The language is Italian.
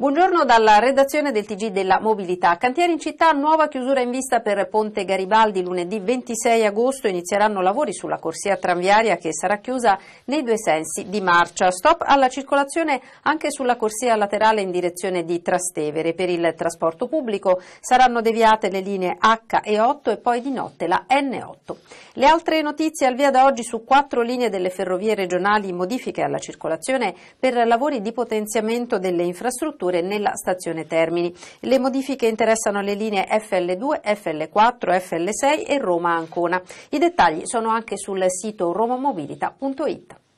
Buongiorno dalla redazione del TG della Mobilità. Cantieri in città, nuova chiusura in vista per Ponte Garibaldi. Lunedì 26 agosto inizieranno lavori sulla corsia tranviaria che sarà chiusa nei due sensi di marcia. Stop alla circolazione anche sulla corsia laterale in direzione di Trastevere. Per il trasporto pubblico saranno deviate le linee H e 8 e poi di notte la N8. Le altre notizie al via da oggi su quattro linee delle ferrovie regionali modifiche alla circolazione per lavori di potenziamento delle infrastrutture chiusure nella stazione Termini. Le modifiche interessano le linee FL2, FL4, FL6 e Roma Ancona. I dettagli sono anche sul sito romamobilita.it.